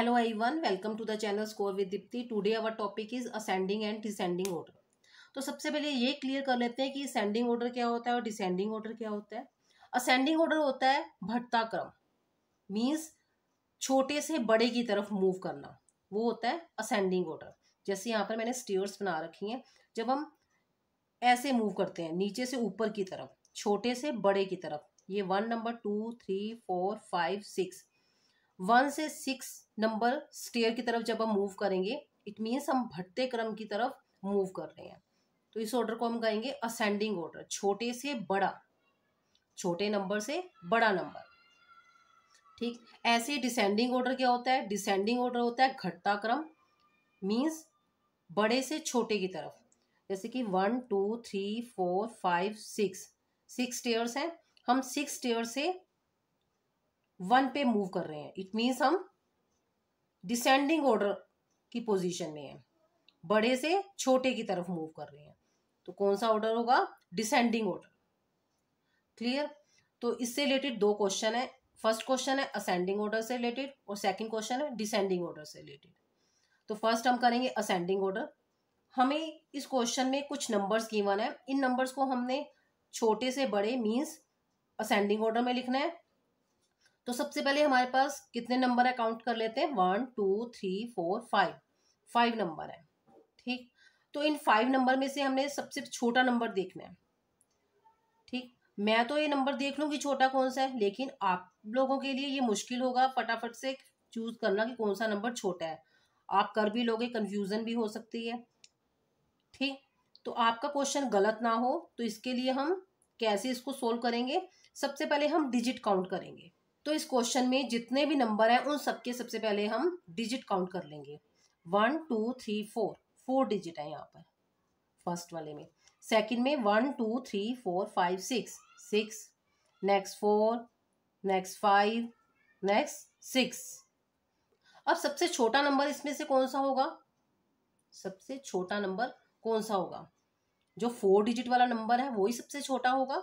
I one welcome to the channel score with Deepti today our topic is ascending and descending order तो सबसे पहले ये clear कर लेते हैं कि असेंडिंग ऑर्डर क्या होता है और डिसेंडिंग ऑर्डर क्या होता है असेंडिंग ऑर्डर होता है भट्टा क्रम मीन्स छोटे से बड़े की तरफ मूव करना वो होता है असेंडिंग ऑर्डर जैसे यहाँ पर मैंने स्टेयर्स बना रखी हैं जब हम ऐसे मूव करते हैं नीचे से ऊपर की तरफ छोटे से बड़े की तरफ ये one number two three four five six one से सिक्स नंबर स्टेयर की तरफ जब हम मूव करेंगे इट मीन्स हम भट्टे क्रम की तरफ मूव कर रहे हैं तो इस ऑर्डर को हम कहेंगे असेंडिंग ऑर्डर छोटे से बड़ा छोटे नंबर से बड़ा नंबर ठीक ऐसे डिसेंडिंग ऑर्डर क्या होता है डिसेंडिंग ऑर्डर होता है घटता क्रम मीन्स बड़े से छोटे की तरफ जैसे कि one two three four five six six stairs हैं हम सिक्स टेयर से वन पे मूव कर रहे हैं इट मीन्स हम डिसेंडिंग ऑर्डर की पोजीशन में है बड़े से छोटे की तरफ मूव कर रहे हैं तो कौन सा ऑर्डर होगा डिसेंडिंग ऑर्डर क्लियर तो इससे रिलेटेड दो क्वेश्चन है फर्स्ट क्वेश्चन है असेंडिंग ऑर्डर से रिलेटेड और सेकंड क्वेश्चन है डिसेंडिंग ऑर्डर से रिलेटेड तो फर्स्ट हम करेंगे असेंडिंग ऑर्डर हमें इस क्वेश्चन में कुछ नंबर्स गिवन है इन नंबर्स को हमने छोटे से बड़े मींस असेंडिंग ऑर्डर में लिखना है तो सबसे पहले हमारे पास कितने नंबर है काउंट कर लेते हैं one two three four five five number है ठीक तो इन फाइव नंबर में से हमने सबसे छोटा नंबर देखना है ठीक मैं तो ये नंबर देख लूँ कि छोटा कौन सा है लेकिन आप लोगों के लिए ये मुश्किल होगा फटाफट से चूज करना कि कौन सा नंबर छोटा है आप कर भी लोगे कन्फ्यूज़न भी हो सकती है ठीक तो आपका क्वेश्चन गलत ना हो तो इसके लिए हम कैसे इसको सोल्व करेंगे सबसे पहले हम डिजिट काउंट करेंगे तो इस क्वेश्चन में जितने भी नंबर हैं उन सबके सबसे पहले हम डिजिट काउंट कर लेंगे one two three four four digit है यहाँ पर फर्स्ट वाले में सेकंड में one two three four five six six next four next five next six अब सबसे छोटा नंबर इसमें से कौन सा होगा सबसे छोटा नंबर कौन सा होगा जो फोर डिजिट वाला नंबर है वही सबसे छोटा होगा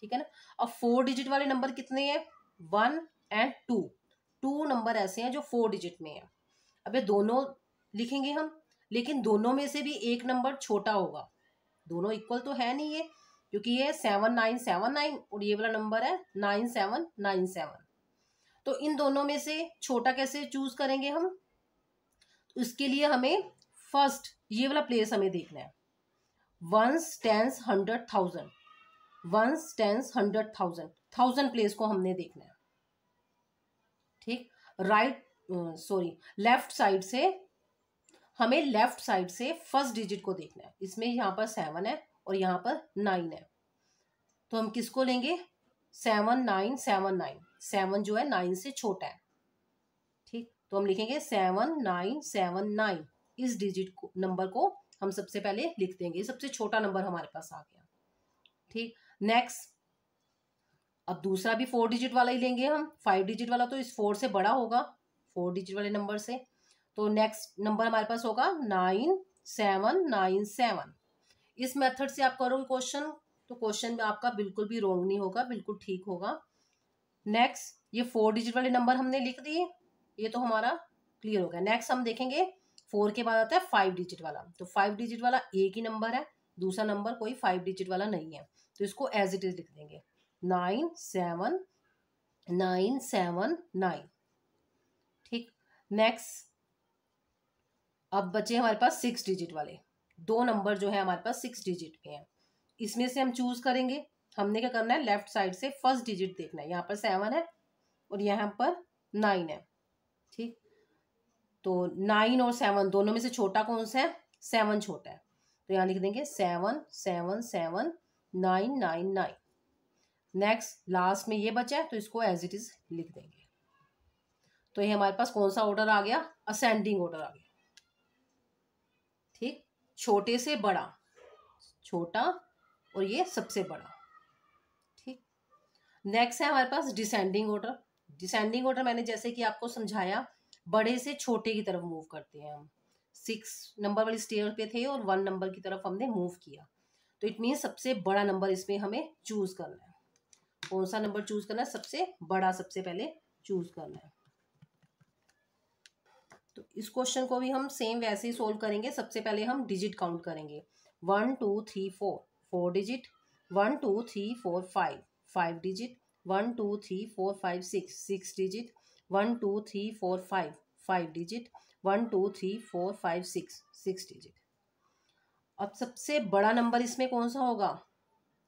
ठीक है ना अब फोर डिजिट वाले नंबर कितने हैं one and two two number ऐसे हैं जो फोर डिजिट में है अब ये दोनों लिखेंगे हम लेकिन दोनों में से भी एक नंबर छोटा होगा दोनों इक्वल तो है नहीं ये क्योंकि ये सेवन नाइन सेवन नाइन और ये वाला नंबर है नाइन सेवन नाइन सेवन तो इन दोनों में से छोटा कैसे चूज करेंगे हम तो इसके लिए हमें फर्स्ट ये वाला प्लेस हमें देखना है ones tens hundred thousand ones tens hundred thousand thousand place को हमने देखना है ठीक राइट सॉरी लेफ्ट साइड से हमें लेफ्ट साइड से फर्स्ट डिजिट को देखना है इसमें यहां पर सेवन है और यहाँ पर नाइन है तो हम किसको लेंगे seven nine seven nine seven जो है नाइन से छोटा है ठीक तो हम लिखेंगे सेवन नाइन सेवन नाइन इस डिजिट को नंबर को हम सबसे पहले लिख देंगे सबसे छोटा नंबर हमारे पास आ गया ठीक नेक्स्ट अब दूसरा भी फोर डिजिट वाला ही लेंगे हम फाइव डिजिट वाला तो इस फोर से बड़ा होगा फोर डिजिट वाले नंबर से तो नेक्स्ट नंबर हमारे पास होगा नाइन सेवन नाइन सेवन इस मेथड से आप करोगे क्वेश्चन तो क्वेश्चन में आपका बिल्कुल भी रॉन्ग नहीं होगा बिल्कुल ठीक होगा नेक्स्ट ये फोर डिजिट वाले नंबर हमने लिख दिए ये तो हमारा क्लियर हो गया नेक्स्ट हम देखेंगे फोर के बाद आता है फाइव डिजिट वाला तो फाइव डिजिट वाला एक ही नंबर है दूसरा नंबर कोई फाइव डिजिट वाला नहीं है तो इसको एज इट इज लिख देंगे nine seven nine seven nine ठीक नेक्स्ट अब बचे हमारे पास सिक्स डिजिट वाले दो नंबर जो है हमारे पास सिक्स डिजिट पे हैं इसमें से हम चूज करेंगे हमने क्या करना है लेफ्ट साइड से फर्स्ट डिजिट देखना है यहाँ पर सेवन है और यहाँ पर नाइन है ठीक तो नाइन और सेवन दोनों में से छोटा कौन सा है सेवन छोटा है तो यहाँ लिख देंगे seven seven seven nine nine nine next last में ये बचा है तो इसको एज इट इज लिख देंगे तो ये हमारे पास कौन सा ऑर्डर आ गया असेंडिंग ऑर्डर आ गया ठीक छोटे से बड़ा छोटा और ये सबसे बड़ा ठीक नेक्स्ट है हमारे पास डिसेंडिंग ऑर्डर डिसेंडिंग ऑर्डर मैंने जैसे कि आपको समझाया बड़े से छोटे की तरफ मूव करते हैं हम सिक्स नंबर वाली स्टेयर पे थे और वन नंबर की तरफ हमने मूव किया तो इट मीन सबसे बड़ा नंबर इसमें हमें चूज करना है कौन सा नंबर चूज करना है सबसे बड़ा सबसे पहले चूज करना है तो इस क्वेश्चन को भी हम सेम वैसे ही सोल्व करेंगे सबसे पहले हम डिजिट काउंट करेंगे one two three four four digit one two three four five five digit one two three four five six six digit one two three four five five digit one two three four five six six digit अब सबसे बड़ा number इसमें कौन सा होगा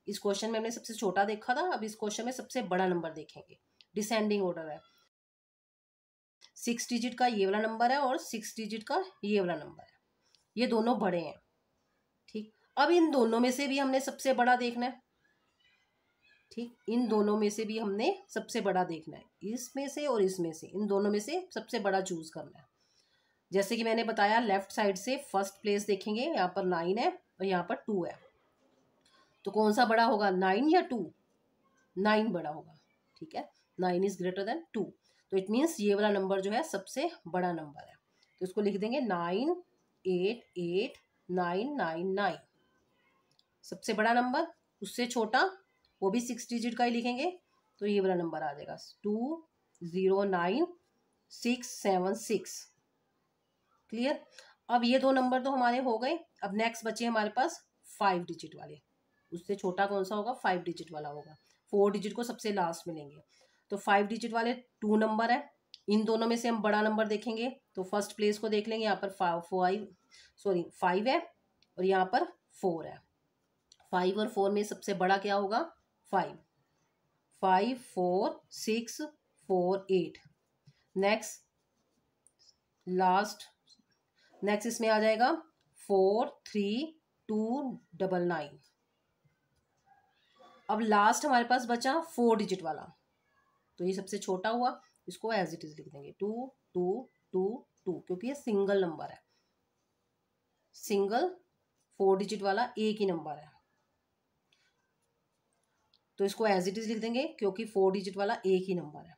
इस question में हमने सबसे छोटा देखा था अब इस क्वेश्चन में सबसे बड़ा नंबर देखेंगे डिसेंडिंग ऑर्डर है सिक्स डिजिट का ये वाला नंबर है और सिक्स डिजिट का ये वाला नंबर है ये दोनों बड़े हैं ठीक अब इन दोनों में से भी हमने सबसे बड़ा देखना है ठीक इन दोनों में से भी हमने सबसे बड़ा देखना है इसमें से और इसमें से इन दोनों में से सबसे बड़ा चूज करना है जैसे कि मैंने बताया लेफ्ट साइड से फर्स्ट प्लेस देखेंगे यहाँ पर नाइन है और यहाँ पर टू है तो कौन सा बड़ा होगा नाइन या टू नाइन बड़ा होगा ठीक है nine is greater than two तो इट मीन्स ये वाला नंबर जो है सबसे बड़ा नंबर है तो इसको लिख देंगे nine eight eight nine nine nine सबसे बड़ा नंबर उससे छोटा वो भी सिक्स डिजिट का ही लिखेंगे तो ये वाला नंबर आ जाएगा two zero nine six seven six clear अब ये दो नंबर तो हमारे हो गए अब नेक्स्ट बचे हमारे पास फाइव डिजिट वाले उससे छोटा कौन सा होगा फाइव डिजिट वाला होगा फोर डिजिट को सबसे लास्ट मिलेंगे तो फाइव डिजिट वाले टू नंबर है इन दोनों में से हम बड़ा नंबर देखेंगे तो फर्स्ट प्लेस को देख लेंगे यहाँ पर फाइव सॉरी फाइव है और यहाँ पर फोर है फाइव और फोर में सबसे बड़ा क्या होगा five five four six four eight next last next इसमें आ जाएगा four three two double nine अब लास्ट हमारे पास बचा फोर डिजिट वाला तो ये सबसे छोटा हुआ इसको एज इट इज लिख देंगे टू टू टू टू क्योंकि ये सिंगल नंबर है सिंगल फोर डिजिट वाला एक ही नंबर है तो इसको एज इट इज लिख देंगे क्योंकि फोर डिजिट वाला एक ही नंबर है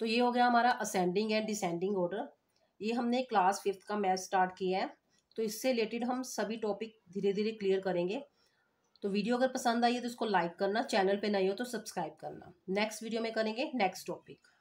तो ये हो गया हमारा असेंडिंग एंड डिसेंडिंग ऑर्डर ये हमने क्लास फिफ्थ का मैथ स्टार्ट किया है तो इससे रिलेटेड हम सभी टॉपिक धीरे धीरे क्लियर करेंगे तो वीडियो अगर पसंद आई है तो इसको लाइक करना चैनल पे नहीं हो तो सब्सक्राइब करना नेक्स्ट वीडियो में करेंगे नेक्स्ट टॉपिक